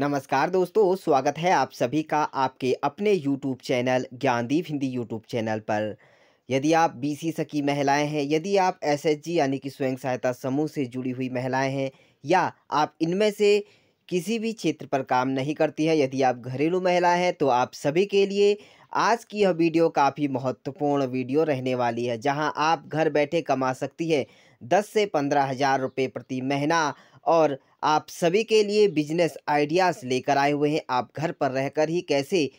नमस्कार दोस्तों स्वागत है आप सभी का आपके अपने YouTube channel Gyandeep Hindi YouTube channel पर यदि आप बीसी सकी महिलाएं हैं यदि आप एसएचजी यानी कि स्वयं सहायता समूह से जुड़ी हुई महिलाएं हैं या आप इनमें से किसी भी क्षेत्र पर काम नहीं करती हैं यदि आप घरेलू महिला हैं तो आप सभी के लिए आज की यह वीडियो काफ़ी महत्वपूर्ण वीडियो रहने वाली है जहां आप घर बैठे कमा सकती है दस से पंद्रह हज़ार रुपये प्रति महीना और आप सभी के लिए बिजनेस आइडियाज़ लेकर आए हुए हैं आप घर पर रहकर ही कैसे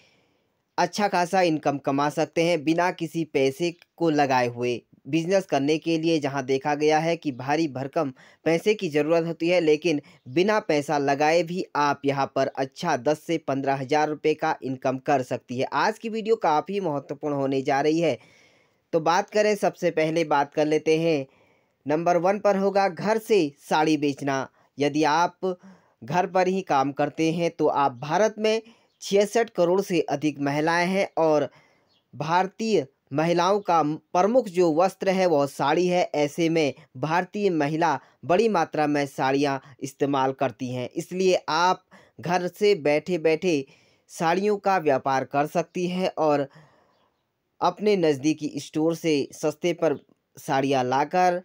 अच्छा खासा इनकम कमा सकते हैं बिना किसी पैसे को लगाए हुए बिजनेस करने के लिए जहां देखा गया है कि भारी भरकम पैसे की ज़रूरत होती है लेकिन बिना पैसा लगाए भी आप यहां पर अच्छा 10 से पंद्रह हज़ार रुपये का इनकम कर सकती है आज की वीडियो काफ़ी महत्वपूर्ण होने जा रही है तो बात करें सबसे पहले बात कर लेते हैं नंबर वन पर होगा घर से साड़ी बेचना यदि आप घर पर ही काम करते हैं तो आप भारत में छियासठ करोड़ से अधिक महिलाएं हैं और भारतीय महिलाओं का प्रमुख जो वस्त्र है वह साड़ी है ऐसे में भारतीय महिला बड़ी मात्रा में साड़ियाँ इस्तेमाल करती हैं इसलिए आप घर से बैठे बैठे साड़ियों का व्यापार कर सकती हैं और अपने नज़दीकी स्टोर से सस्ते पर साड़ियाँ लाकर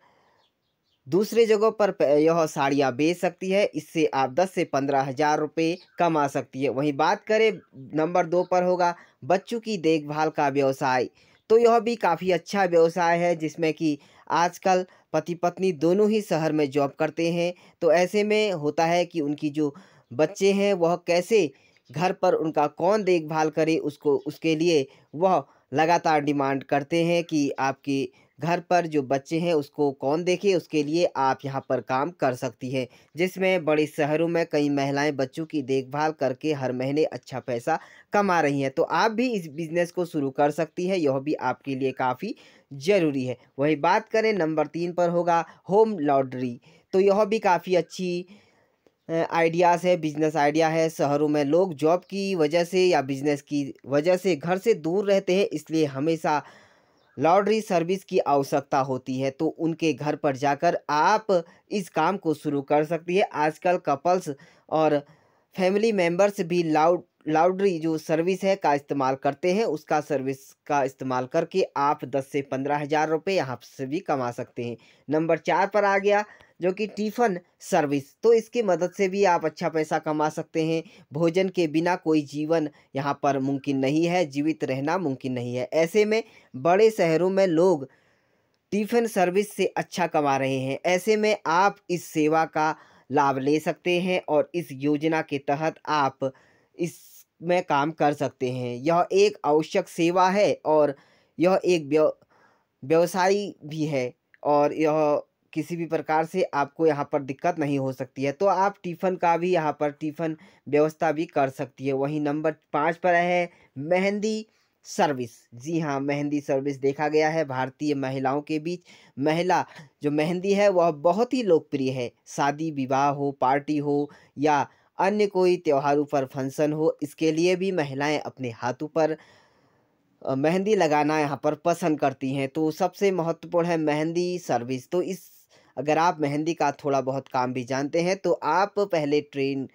दूसरे जगहों पर यह साड़ियाँ बेच सकती है इससे आप दस से पंद्रह हज़ार रुपये कमा सकती है वहीं बात करें नंबर दो पर होगा बच्चों की देखभाल का व्यवसाय तो यह भी काफ़ी अच्छा व्यवसाय है जिसमें कि आजकल पति पत्नी दोनों ही शहर में जॉब करते हैं तो ऐसे में होता है कि उनकी जो बच्चे हैं वह कैसे घर पर उनका कौन देखभाल करे उसको उसके लिए वह लगातार डिमांड करते हैं कि आपकी घर पर जो बच्चे हैं उसको कौन देखे उसके लिए आप यहाँ पर काम कर सकती हैं जिसमें बड़े शहरों में कई महिलाएं बच्चों की देखभाल करके हर महीने अच्छा पैसा कमा रही हैं तो आप भी इस बिज़नेस को शुरू कर सकती हैं यह भी आपके लिए काफ़ी ज़रूरी है वही बात करें नंबर तीन पर होगा होम लॉन्ड्री तो यह भी काफ़ी अच्छी आइडियाज़ है बिजनेस आइडिया है शहरों में लोग जॉब की वजह से या बिजनेस की वजह से घर से दूर रहते हैं इसलिए हमेशा लॉटरी सर्विस की आवश्यकता होती है तो उनके घर पर जाकर आप इस काम को शुरू कर सकती है आजकल कपल्स और फैमिली मेम्बर्स भी लाउड लाउड्री जो सर्विस है का इस्तेमाल करते हैं उसका सर्विस का इस्तेमाल करके आप 10 से पंद्रह हज़ार रुपये यहाँ से भी कमा सकते हैं नंबर चार पर आ गया जो कि टिफन सर्विस तो इसकी मदद से भी आप अच्छा पैसा कमा सकते हैं भोजन के बिना कोई जीवन यहाँ पर मुमकिन नहीं है जीवित रहना मुमकिन नहीं है ऐसे में बड़े शहरों में लोग टिफ़न सर्विस से अच्छा कमा रहे हैं ऐसे में आप इस सेवा का लाभ ले सकते हैं और इस योजना के तहत आप इसमें काम कर सकते हैं यह एक आवश्यक सेवा है और यह एक व्यवसायी भी है और यह किसी भी प्रकार से आपको यहाँ पर दिक्कत नहीं हो सकती है तो आप टिफ़न का भी यहाँ पर टिफ़न व्यवस्था भी कर सकती है वहीं नंबर पाँच पर है मेहंदी सर्विस जी हाँ मेहंदी सर्विस देखा गया है भारतीय महिलाओं के बीच महिला जो मेहंदी है वह बहुत ही लोकप्रिय है शादी विवाह हो पार्टी हो या अन्य कोई त्योहारों पर फंक्शन हो इसके लिए भी महिलाएं अपने हाथों पर मेहंदी लगाना यहाँ पर पसंद करती हैं तो सबसे महत्वपूर्ण है मेहंदी सर्विस तो इस अगर आप मेहंदी का थोड़ा बहुत काम भी जानते हैं तो आप पहले ट्रेन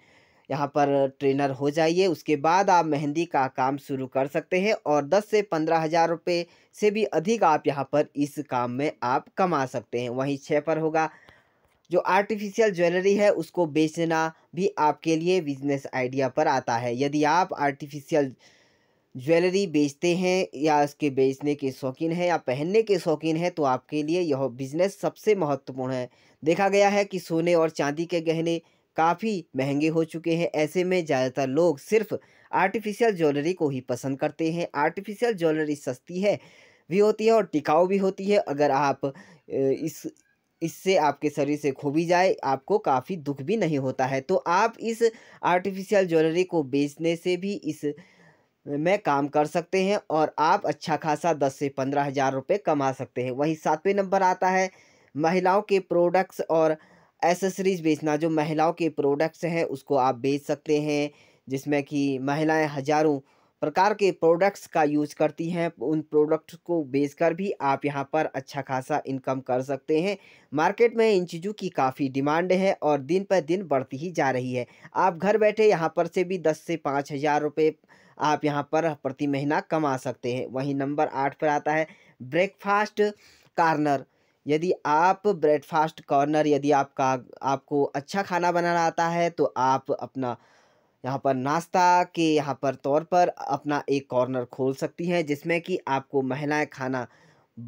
यहाँ पर ट्रेनर हो जाइए उसके बाद आप मेहंदी का काम शुरू कर सकते हैं और दस से पंद्रह हज़ार रुपये से भी अधिक आप यहाँ पर इस काम में आप कमा सकते हैं वहीं छः पर होगा जो आर्टिफिशियल ज्वेलरी है उसको बेचना भी आपके लिए बिजनेस आइडिया पर आता है यदि आप आर्टिफिशियल ज्वेलरी बेचते हैं या इसके बेचने के शौकीन हैं या पहनने के शौकीन हैं तो आपके लिए यह बिजनेस सबसे महत्वपूर्ण है देखा गया है कि सोने और चांदी के गहने काफ़ी महंगे हो चुके हैं ऐसे में ज़्यादातर लोग सिर्फ आर्टिफिशियल ज्वेलरी को ही पसंद करते हैं आर्टिफिशियल ज्वेलरी सस्ती है भी होती है और टिकाऊ भी होती है अगर आप इस इससे आपके शरीर से खो भी जाए आपको काफ़ी दुख भी नहीं होता है तो आप इस आर्टिफिशियल ज्वेलरी को बेचने से भी इस में काम कर सकते हैं और आप अच्छा खासा दस से पंद्रह हज़ार रुपये कमा सकते हैं वहीं सातवें नंबर आता है महिलाओं के प्रोडक्ट्स और एसेसरीज बेचना जो महिलाओं के प्रोडक्ट्स हैं उसको आप बेच सकते हैं जिसमें कि महिलाएं हजारों प्रकार के प्रोडक्ट्स का यूज करती हैं उन प्रोडक्ट्स को बेचकर भी आप यहां पर अच्छा खासा इनकम कर सकते हैं मार्केट में इन चीज़ों की काफ़ी डिमांड है और दिन पर दिन बढ़ती ही जा रही है आप घर बैठे यहां पर से भी दस से पाँच हज़ार रुपये आप यहाँ पर प्रति महीना कमा सकते हैं वहीं नंबर आठ पर आता है ब्रेकफास्ट कार्नर यदि आप ब्रेकफास्ट कॉर्नर यदि आपका आपको अच्छा खाना बनाना आता है तो आप अपना यहाँ पर नाश्ता के यहाँ पर तौर पर अपना एक कॉर्नर खोल सकती हैं जिसमें कि आपको महिलाएं खाना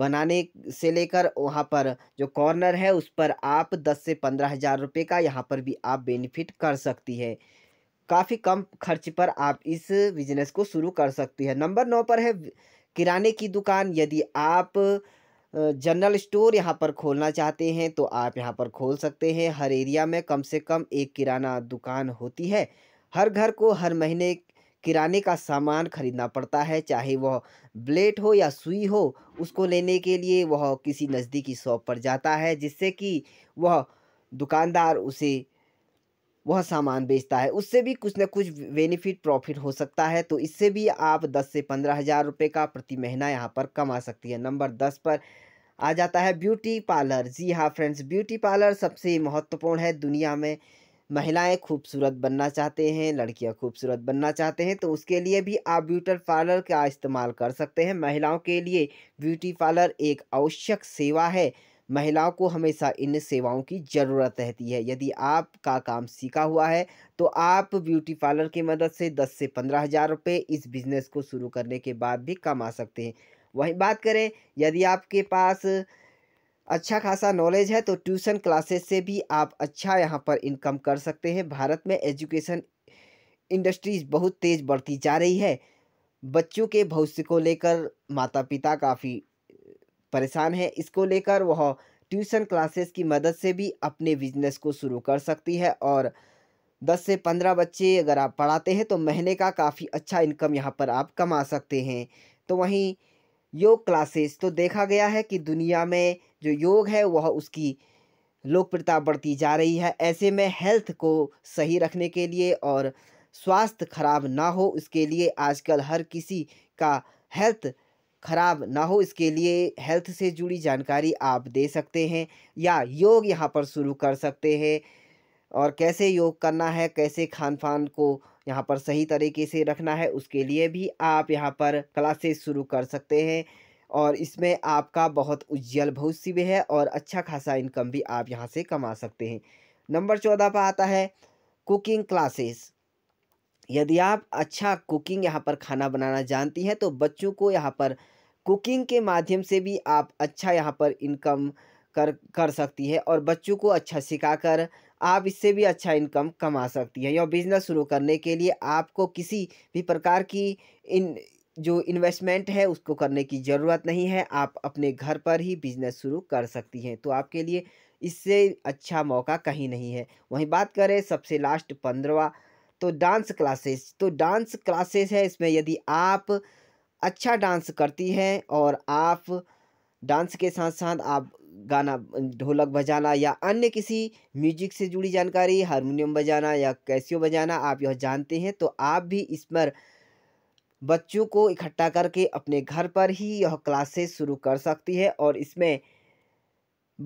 बनाने से लेकर वहाँ पर जो कॉर्नर है उस पर आप दस से पंद्रह हज़ार रुपये का यहाँ पर भी आप बेनिफिट कर सकती है काफ़ी कम खर्च पर आप इस बिजनेस को शुरू कर सकती है नंबर नौ पर है किराने की दुकान यदि आप जनरल स्टोर यहाँ पर खोलना चाहते हैं तो आप यहाँ पर खोल सकते हैं हर एरिया में कम से कम एक किराना दुकान होती है हर घर को हर महीने किराने का सामान खरीदना पड़ता है चाहे वह ब्लेड हो या सुई हो उसको लेने के लिए वह किसी नज़दीकी शॉप पर जाता है जिससे कि वह दुकानदार उसे वह सामान बेचता है उससे भी कुछ ना कुछ बेनिफिट प्रॉफिट हो सकता है तो इससे भी आप दस से पंद्रह हज़ार रुपये का प्रति महीना यहाँ पर कमा सकती है नंबर दस पर आ जाता है ब्यूटी पार्लर जी हाँ फ्रेंड्स ब्यूटी पार्लर सबसे महत्वपूर्ण है दुनिया में महिलाएं खूबसूरत बनना चाहते हैं लड़कियां खूबसूरत बनना चाहते हैं तो उसके लिए भी आप ब्यूटी पार्लर का इस्तेमाल कर सकते हैं महिलाओं के लिए ब्यूटी पार्लर एक आवश्यक सेवा है महिलाओं को हमेशा इन सेवाओं की ज़रूरत रहती है यदि आपका काम सीखा हुआ है तो आप ब्यूटी पार्लर की मदद से दस से पंद्रह हज़ार रुपये इस बिज़नेस को शुरू करने के बाद भी कमा सकते हैं वहीं बात करें यदि आपके पास अच्छा खासा नॉलेज है तो ट्यूशन क्लासेस से भी आप अच्छा यहाँ पर इनकम कर सकते हैं भारत में एजुकेशन इंडस्ट्रीज बहुत तेज़ बढ़ती जा रही है बच्चों के भविष्य को लेकर माता पिता काफ़ी परेशान है इसको लेकर वह ट्यूशन क्लासेस की मदद से भी अपने बिजनेस को शुरू कर सकती है और 10 से 15 बच्चे अगर आप पढ़ाते हैं तो महीने का काफ़ी अच्छा इनकम यहाँ पर आप कमा सकते हैं तो वहीं योग क्लासेस तो देखा गया है कि दुनिया में जो योग है वह उसकी लोकप्रियता बढ़ती जा रही है ऐसे में हेल्थ को सही रखने के लिए और स्वास्थ्य खराब ना हो उसके लिए आजकल हर किसी का हेल्थ खराब ना हो इसके लिए हेल्थ से जुड़ी जानकारी आप दे सकते हैं या योग यहाँ पर शुरू कर सकते हैं और कैसे योग करना है कैसे खान पान को यहाँ पर सही तरीके से रखना है उसके लिए भी आप यहाँ पर क्लासेस शुरू कर सकते हैं और इसमें आपका बहुत उज्जवल भविष्य भी है और अच्छा खासा इनकम भी आप यहाँ से कमा सकते हैं नंबर चौदह पर आता है कुकिंग क्लासेस यदि आप अच्छा कुकिंग यहाँ पर खाना बनाना जानती हैं तो बच्चों को यहाँ पर कुकिंग के माध्यम से भी आप अच्छा यहाँ पर इनकम कर कर सकती है और बच्चों को अच्छा सिखाकर आप इससे भी अच्छा इनकम कमा सकती हैं या बिज़नेस शुरू करने के लिए आपको किसी भी प्रकार की इन जो इन्वेस्टमेंट है उसको करने की ज़रूरत नहीं है आप अपने घर पर ही बिज़नेस शुरू कर सकती हैं तो आपके लिए इससे अच्छा मौका कहीं नहीं है वहीं बात करें सबसे लास्ट पंद्रवा तो डांस क्लासेस तो डांस क्लासेस है इसमें यदि आप अच्छा डांस करती हैं और आप डांस के साथ साथ आप गाना ढोलक बजाना या अन्य किसी म्यूजिक से जुड़ी जानकारी हारमोनियम बजाना या कैसियो बजाना आप यह जानते हैं तो आप भी इस पर बच्चों को इकट्ठा करके अपने घर पर ही यह क्लासेस शुरू कर सकती है और इसमें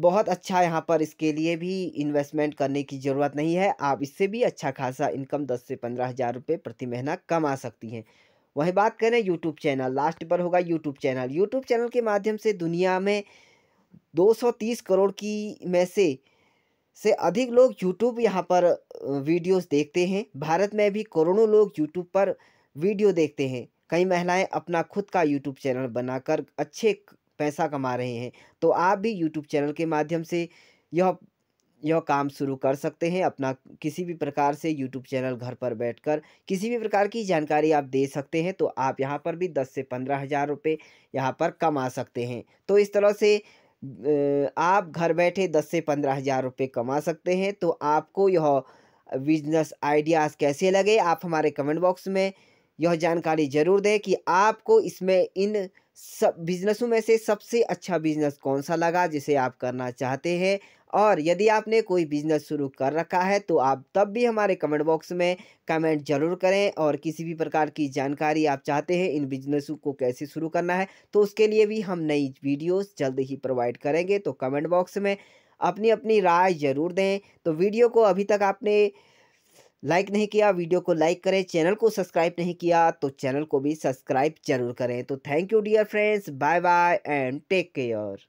बहुत अच्छा यहाँ पर इसके लिए भी इन्वेस्टमेंट करने की ज़रूरत नहीं है आप इससे भी अच्छा खासा इनकम दस से पंद्रह हज़ार रुपये प्रति महीना कमा सकती हैं वहीं बात करें यूट्यूब चैनल लास्ट पर होगा यूट्यूब चैनल यूट्यूब चैनल के माध्यम से दुनिया में 230 करोड़ की में से से अधिक लोग यूट्यूब यहाँ पर वीडियोस देखते हैं भारत में भी करोड़ों लोग यूट्यूब पर वीडियो देखते हैं कई महिलाएँ अपना खुद का यूट्यूब चैनल बनाकर अच्छे पैसा कमा रहे हैं तो आप भी यूट्यूब चैनल के माध्यम से यह यह काम शुरू कर सकते हैं अपना किसी भी प्रकार से यूट्यूब चैनल घर पर बैठकर किसी भी प्रकार की जानकारी आप दे सकते हैं तो आप यहाँ पर भी दस से पंद्रह हज़ार रुपये यहाँ पर कमा सकते हैं तो इस तरह से आप घर बैठे दस से पंद्रह हज़ार रुपये कमा सकते हैं तो आपको यह बिजनेस आइडियाज़ कैसे लगे आप हमारे कमेंट बॉक्स में यह जानकारी ज़रूर दें कि आपको इसमें इन सब बिजनेसों में से सबसे अच्छा बिजनेस कौन सा लगा जिसे आप करना चाहते हैं और यदि आपने कोई बिजनेस शुरू कर रखा है तो आप तब भी हमारे कमेंट बॉक्स में कमेंट जरूर करें और किसी भी प्रकार की जानकारी आप चाहते हैं इन बिजनेसों को कैसे शुरू करना है तो उसके लिए भी हम नई वीडियोस जल्द ही प्रोवाइड करेंगे तो कमेंट बॉक्स में अपनी अपनी राय ज़रूर दें तो वीडियो को अभी तक आपने लाइक नहीं किया वीडियो को लाइक करें चैनल को सब्सक्राइब नहीं किया तो चैनल को भी सब्सक्राइब जरूर करें तो thank you dear friends bye bye and take care